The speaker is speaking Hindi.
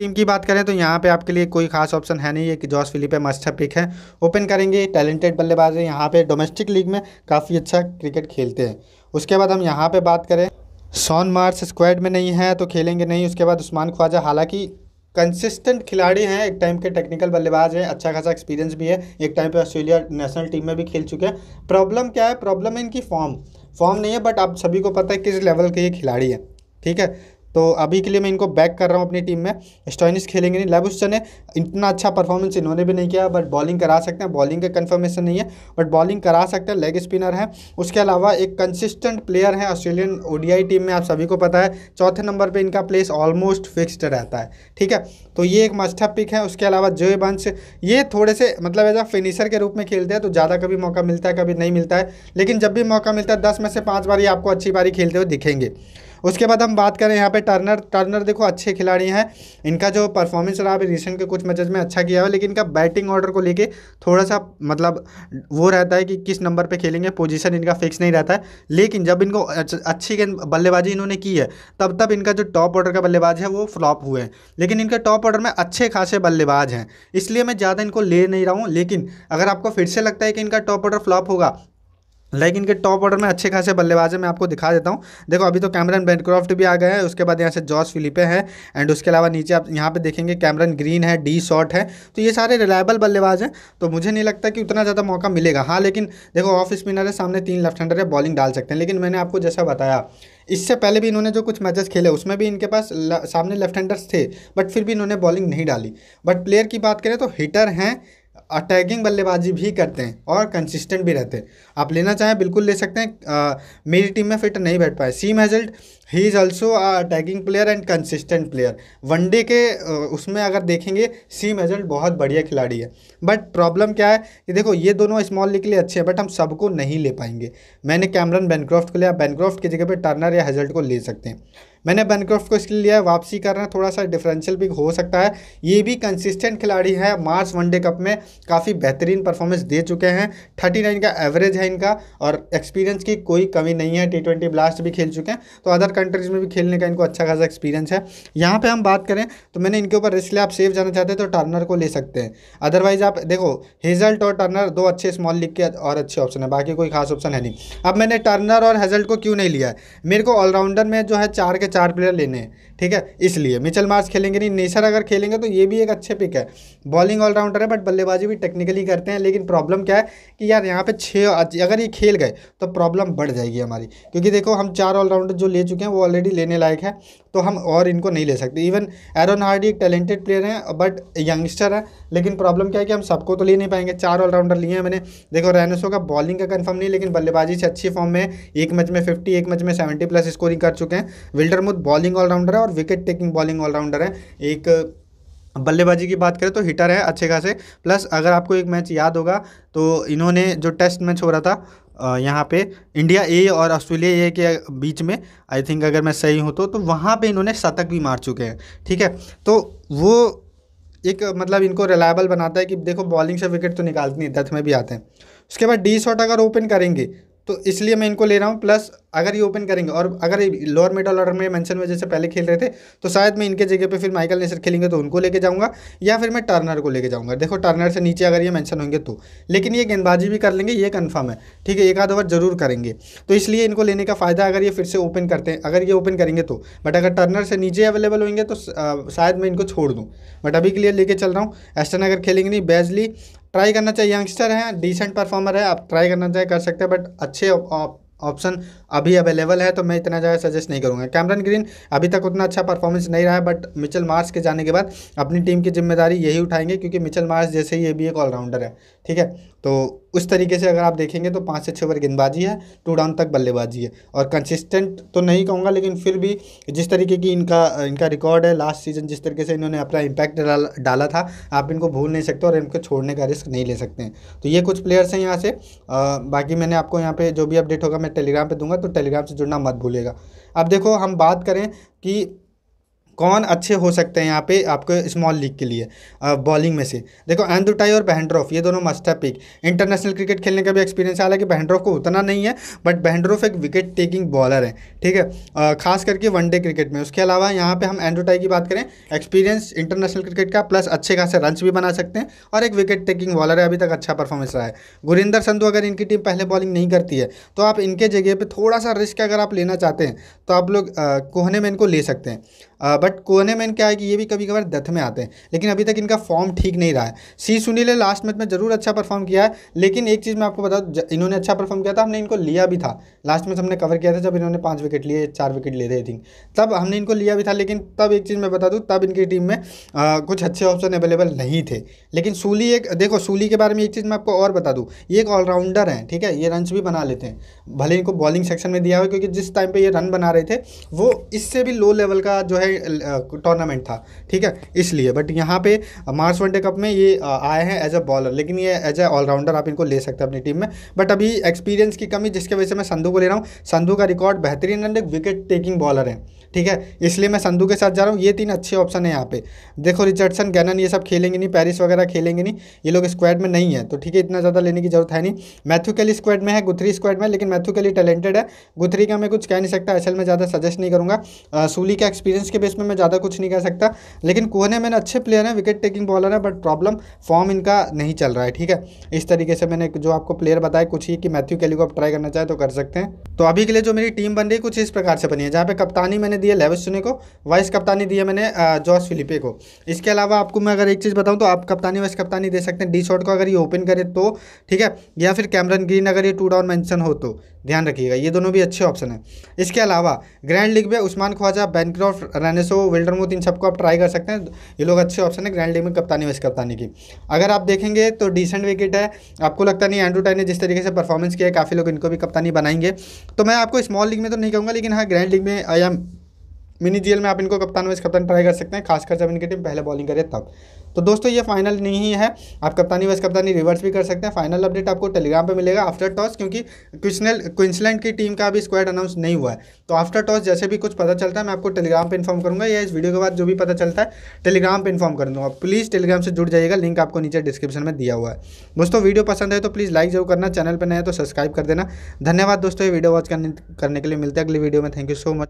टीम की बात करें तो यहाँ पे आपके लिए कोई खास ऑप्शन है नहीं है कि जॉस फिलिप है मस्ट पिक है ओपन करेंगे टैलेंटेड बल्लेबाज है यहाँ पे डोमेस्टिक लीग में काफ़ी अच्छा क्रिकेट खेलते हैं उसके बाद हम यहाँ पे बात करें सॉन मार्स स्क्वाड में नहीं है तो खेलेंगे नहीं उसके बाद उस्मान ख्वाजा हालांकि कंसिस्टेंट खिलाड़ी हैं एक टाइम के टेक्निकल बल्लेबाज हैं अच्छा खासा एक्सपीरियंस भी है एक टाइम पे ऑस्ट्रेलिया नेशनल टीम में भी खेल चुके हैं प्रॉब्लम क्या है प्रॉब्लम है इनकी फॉर्म फॉर्म नहीं है बट आप सभी को पता है किस लेवल के ये खिलाड़ी है ठीक है तो अभी के लिए मैं इनको बैक कर रहा हूँ अपनी टीम में स्टॉइनिस खेलेंगे नहीं लेबुस्टन ने इतना अच्छा परफॉर्मेंस इन्होंने भी नहीं किया बट बॉलिंग करा सकते हैं बॉलिंग का कन्फर्मेशन नहीं है बट बॉलिंग करा सकते हैं लेग स्पिनर है उसके अलावा एक कंसिस्टेंट प्लेयर है ऑस्ट्रेलियन ओडीआई टीम में आप सभी को पता है चौथे नंबर पर इनका प्लेस ऑलमोस्ट फिक्सड रहता है ठीक है तो ये एक मस्टअप पिक है उसके अलावा जो बंश ये थोड़े से मतलब एज अ फिनिशर के रूप में खेलते हैं तो ज़्यादा कभी मौका मिलता है कभी नहीं मिलता है लेकिन जब भी मौका मिलता है दस में से पाँच बारी आपको अच्छी बारी खेलते हुए दिखेंगे उसके बाद हम बात करें यहाँ पे टर्नर टर्नर देखो अच्छे खिलाड़ी हैं इनका जो परफॉर्मेंस रहा अभी रिसेंट के कुछ मैचेज में अच्छा किया हुआ लेकिन इनका बैटिंग ऑर्डर को लेके थोड़ा सा मतलब वो रहता है कि किस नंबर पर खेलेंगे पोजिशन इनका फिक्स नहीं रहता है लेकिन जब इनको अच्छी बल्लेबाजी इन्होंने की है तब तब इनका जो टॉप ऑर्डर का बल्लेबाज है वो फ्लॉप हुए हैं लेकिन इनके टॉप ऑर्डर में अच्छे खासे बल्लेबाज हैं इसलिए मैं ज़्यादा इनको ले नहीं रहा हूँ लेकिन अगर आपको फिर से लगता है कि इनका टॉप ऑर्डर फ्लॉप होगा लाइक इनके टॉप ऑर्डर में अच्छे खासे बल्लेबाज है मैं आपको दिखा देता हूँ देखो अभी तो कैमरन बेनक्रॉफ्ट भी आ गए हैं उसके बाद यहाँ से जॉस फिलिपे हैं एंड उसके अलावा नीचे आप यहाँ पे देखेंगे कैमरन ग्रीन है डी शॉट है तो ये सारे रिलायबल बल्लेबाज हैं तो मुझे नहीं लगता कि उतना ज़्यादा मौका मिलेगा हाँ लेकिन देखो ऑफ स्पिनर है सामने तीन लेफ्ट हैंडर है बॉलिंग डाल सकते हैं लेकिन मैंने आपको जैसा बताया इससे पहले भी इन्होंने जो कुछ मैचेस खेले उसमें भी इनके पास सामने लेफ्ट हैंडर्स थे बट फिर भी इन्होंने बॉलिंग नहीं डाली बट प्लेयर की बात करें तो हिटर हैं अटैकिंग बल्लेबाजी भी करते हैं और कंसिस्टेंट भी रहते हैं आप लेना चाहें बिल्कुल ले सकते हैं आ, मेरी टीम में फिट नहीं बैठ पाए सीम हेजल्ट he is also attacking player and consistent player one day के उसमें अगर देखेंगे सीम मेजल्ट बहुत बढ़िया खिलाड़ी है बट प्रॉब्लम क्या है कि देखो ये दोनों स्मॉल लीग के लिए अच्छे हैं बट हम सबको नहीं ले पाएंगे मैंने कैमरन बैनक्रॉफ्ट को लिया बैनक्रॉफ्ट की जगह पर टर्नर या हेजल्ट को ले सकते हैं मैंने बैनक्रॉफ्ट को इसके लिए लिया वापसी करना थोड़ा सा डिफरेंशियल भी हो सकता है ये भी कंसिस्टेंट खिलाड़ी है मार्च वनडे कप में काफ़ी बेहतरीन परफॉर्मेंस दे चुके हैं थर्टी नाइन का एवरेज है इनका और एक्सपीरियंस की कोई कमी नहीं है टी ट्वेंटी ब्लास्ट भी खेल चुके हैं तो अदर कंट्रीज़ में भी खेलने का इनको अच्छा खासा एक्सपीरियंस है यहाँ पे हम बात करें तो मैंने इनके ऊपर लिया आप सेफ जाना चाहते हैं तो टर्नर को ले सकते हैं अदरवाइज़ आप देखो हेजल्ट और टर्नर दो अच्छे स्मॉल लीग के और अच्छे ऑप्शन है बाकी कोई खास ऑप्शन है नहीं अब मैंने टर्नर और हेजल्ट को क्यों नहीं लिया है मेरे को ऑलराउंडर में जो है चार के चार प्लेयर लेने हैं ठीक है इसलिए मिचल मार्च खेलेंगे नहीं नेसर अगर खेलेंगे तो ये भी एक अच्छे पिक है बॉलिंग ऑलराउंडर है बट बल्लेबाजी भी टेक्निकली करते हैं लेकिन प्रॉब्लम क्या है कि यार यहाँ पे छः अगर ये खेल गए तो प्रॉब्लम बढ़ जाएगी हमारी क्योंकि देखो हम चार ऑलराउंडर जो ले चुके हैं हैं वो ऑलरेडी लेने लायक है तो हम और इनको नहीं ले सकते इवन एरोन हार्डी एक टैलेंटेड प्लेयर हैं बट यंगस्टर है लेकिन प्रॉब्लम क्या है कि हम सबको तो ले नहीं पाएंगे चार ऑलराउंडर लिए हैं मैंने देखो रैनसो का बॉलिंग का कन्फर्म नहीं लेकिन बल्लेबाजी से अच्छी फॉर्म में एक मैच में फिफ्टी एक मैच में सेवेंटी प्लस स्कोरिंग कर चुके हैं विल्डर मुद बॉलिंग ऑलराउंडर है और विकेट टेकिंग बॉलिंग ऑलराउंडर है एक बल्लेबाजी की बात करें तो हिटर है अच्छे खासे प्लस अगर आपको एक मैच याद होगा तो इन्होंने जो टेस्ट मैच हो रहा था यहाँ पे इंडिया ए और ऑस्ट्रेलिया ए के बीच में आई थिंक अगर मैं सही हूँ तो तो वहाँ पे इन्होंने शतक भी मार चुके हैं ठीक है तो वो एक मतलब इनको रिलायबल बनाता है कि देखो बॉलिंग से विकेट तो निकालती नहीं डेथ में भी आते हैं उसके बाद डी शॉट अगर ओपन करेंगे तो इसलिए मैं इनको ले रहा हूँ प्लस अगर ये ओपन करेंगे और अगर लोअर मिडल ऑर्डर में मेंशन में जैसे पहले खेल रहे थे तो शायद मैं इनके जगह पे फिर माइकल नेसर खेलेंगे तो उनको लेके जाऊंगा या फिर मैं टर्नर को लेके जाऊंगा देखो टर्नर से नीचे अगर ये मेंशन होंगे तो लेकिन ये गेंदबाजी भी कर लेंगे ये कन्फर्म है ठीक है एक आध ओवर जरूर करेंगे तो इसलिए इनको लेने का फ़ायदा अगर ये फिर से ओपन करते हैं अगर ये ओपन करेंगे तो बट अगर टर्नर से नीचे अवेलेबल होंगे तो शायद मैं इनको छोड़ दूँ बट अभी के लिए लेके चल रहा हूँ एस्टन अगर खेलेंगे नहीं बैजली ट्राई करना चाहिए यंगस्टर हैं डिसेंट परफॉर्मर है आप ट्राई करना चाहिए कर सकते हैं बट अच्छे ऑप्शन अभी अवेलेबल है तो मैं इतना ज़्यादा सजेस्ट नहीं करूँगा कैमरन ग्रीन अभी तक उतना अच्छा परफॉर्मेंस नहीं रहा है बट मिचल मार्स के जाने के बाद अपनी टीम की जिम्मेदारी यही उठाएंगे क्योंकि मिचल मार्स जैसे ही ये भी एक ऑलराउंडर है ठीक है तो उस तरीके से अगर आप देखेंगे तो पाँच से छः ओवर गेंदबाजी है टू डाउन तक बल्लेबाजी है और कंसिस्टेंट तो नहीं कहूँगा लेकिन फिर भी जिस तरीके की इनका इनका रिकॉर्ड है लास्ट सीजन जिस तरीके से इन्होंने अपना इम्पैक्ट डाल, डाला था आप इनको भूल नहीं सकते और इनको छोड़ने का रिस्क नहीं ले सकते हैं तो ये कुछ प्लेयर्स हैं यहाँ से आ, बाकी मैंने आपको यहाँ पर जो भी अपडेट होगा मैं टेलीग्राम पर दूंगा तो टेलीग्राम से जुड़ना मत भूलेगा अब देखो हम बात करें कि कौन अच्छे हो सकते हैं यहाँ पे आपके स्मॉल लीग के लिए बॉलिंग में से देखो एंदुटाई और बहनड्रॉफ ये दोनों मस्ट है पिक इंटरनेशनल क्रिकेट खेलने का भी एक्सपीरियंस है हालांकि बहनड्रॉफ को उतना नहीं है बट बहनड्रॉफ एक विकेट टेकिंग बॉलर है ठीक है खास करके वनडे क्रिकेट में उसके अलावा यहाँ पर हम एंडोटाई की बात करें एक्सपीरियंस इंटरनेशनल क्रिकेट का प्लस अच्छे खासे रन भी बना सकते हैं और एक विकेट टेकिंग बॉलर है अभी तक अच्छा परफॉर्मेंस रहा है गुरिंदर संधू अगर इनकी टीम पहले बॉलिंग नहीं करती है तो आप इनके जगह पर थोड़ा सा रिस्क अगर आप लेना चाहते हैं तो आप लोग कोहने में इनको ले सकते हैं बट बट कोने में क्या है कि ये भी कभी कभार दथ में आते हैं लेकिन अभी तक इनका फॉर्म ठीक नहीं रहा है सी सुनील लास्ट मैच में जरूर अच्छा परफॉर्म किया है लेकिन एक चीज़ मैं आपको बता इन्होंने अच्छा परफॉर्म किया था हमने इनको लिया भी था लास्ट मैच हमने कवर किया था जब इन्होंने पाँच विकेट लिए चार विकेट लिए थे आई थिंक तब हमने इनको लिया भी था लेकिन तब एक चीज़ मैं बता दूँ तब इनकी टीम में कुछ अच्छे ऑप्शन अवेलेबल नहीं थे लेकिन सूली एक देखो सूली के बारे में एक चीज़ मैं आपको और बता दूँ ये एक ऑलराउंडर हैं ठीक है ये रन भी बना लेते हैं भले इनको बॉलिंग सेक्शन में दिया हुआ क्योंकि जिस टाइम पर ये रन बना रहे थे वो इससे भी लो लेवल का जो है टूर्नामेंट था ठीक है इसलिए बट यहाँ पे मार्स वनडे कप में ये uh, आए हैं एज अ बॉलर लेकिन ये एज ए ऑलराउंडर आप इनको ले सकते हैं अपनी टीम में बट अभी एक्सपीरियंस की कमी जिसकी वजह से मैं संधू को ले रहा हूँ संधू का रिकॉर्ड बेहतरीन रन विकेट टेकिंग बॉलर है ठीक है इसलिए मैं संधू के साथ जा रहा हूँ ये तीन अच्छे ऑप्शन है यहाँ पे देखो रिचर्डसन गैनन ये सब खेलेंगे नहीं पैरिस वगैरह खेलेंगे नहीं ये लोग स्क्वाड में नहीं है तो ठीक है इतना ज़्यादा लेने की जरूरत है नहीं मैथ्यू के लिए स्क्वाड में है गुथरी स्क्वाड में लेकिन मैथ्यू के लिए टैलेंटेड है गुथरी का मैं कुछ कह नहीं सकता असल में ज़्यादा सजेस्ट नहीं करूँगा सूली का एक्सपीरियंस के बेस में मैं ज़्यादा कुछ नहीं कह सकता लेकिन कोहने मैंने अच्छे प्लेयर हैं विकेट टेकिंग बॉलर है बट प्रॉब्लम फॉर्म इनका नहीं चल रहा है ठीक है इस तरीके से मैंने जो आपको प्लेयर बताया कुछ ही कि मैथ्यू कैली को आप ट्राई करना चाहे तो कर सकते हैं तो अभी के लिए जो मेरी टीम बन रही है कुछ इस प्रकार से बनी है जहाँ पे कप्तानी मैंने किसने दिया है लेविस चुने को वाइस कप्तानी दी है मैंने जॉर्ज फिलिपे को इसके अलावा आपको मैं अगर एक चीज़ बताऊँ तो आप कप्तानी वाइस कप्तानी दे सकते हैं डी शॉट को अगर ये ओपन करे तो ठीक है या फिर कैमरन ग्रीन अगर ये टू डाउन मैंशन हो तो ध्यान रखिएगा ये दोनों भी अच्छे ऑप्शन है इसके अलावा ग्रैंड लीग में Usman Khawaja Bancroft Renshaw Wildermuth इन सबको आप ट्राई कर सकते हैं ये लोग अच्छे ऑप्शन है ग्रैंड लीग में कप्तानी वाइस कप्तानी की अगर आप देखेंगे तो डिसेंट विकेट है आपको लगता नहीं एंड्रू टाइन ने जिस तरीके से परफॉर्मेंस किया काफ़ी लोग इनको भी कप्तानी बनाएंगे तो मैं आपको स्मॉल लीग में तो नहीं कहूँगा लेकिन हाँ ग्रैंड लीग में आई एम मिनी जीएल में आप इनको कप्तान वाइस कप्तान ट्राई कर सकते हैं खासकर जब इनकी टीम पहले बॉलिंग करे तब तो दोस्तों ये फाइनल नहीं है आप कप्तानी वाइस कप्तानी रिवर्स भी कर सकते हैं फाइनल अपडेट आपको टेलीग्राम पे मिलेगा आफ्टर टॉस क्योंकि क्विंसलैंड क्विंसलैंड की टीम का भी स्क्वाड अनाउंस नहीं हुआ है तो आफ्टर टॉस जैसे भी कुछ पता चलता है मैं आपको टेलीग्राम पर इन्फॉर्म करूँगा या इस वीडियो के बाद जो भी पता चलता है टेलीग्राम पर इन्फॉर्म कर दूँगा प्लीज़ टेलीग्राम से जुड़ जाइएगा लिंक आपको नीचे डिस्क्रिप्शन में दिया हुआ है दोस्तों वीडियो पसंद है तो प्लीज़ लाइक जरूर करना चैनल पर नए तो सब्सक्राइब कर देना धन्यवाद दोस्तों ये वीडियो वॉच करने के लिए मिलते हैं अगली वीडियो में थैंक यू सो मच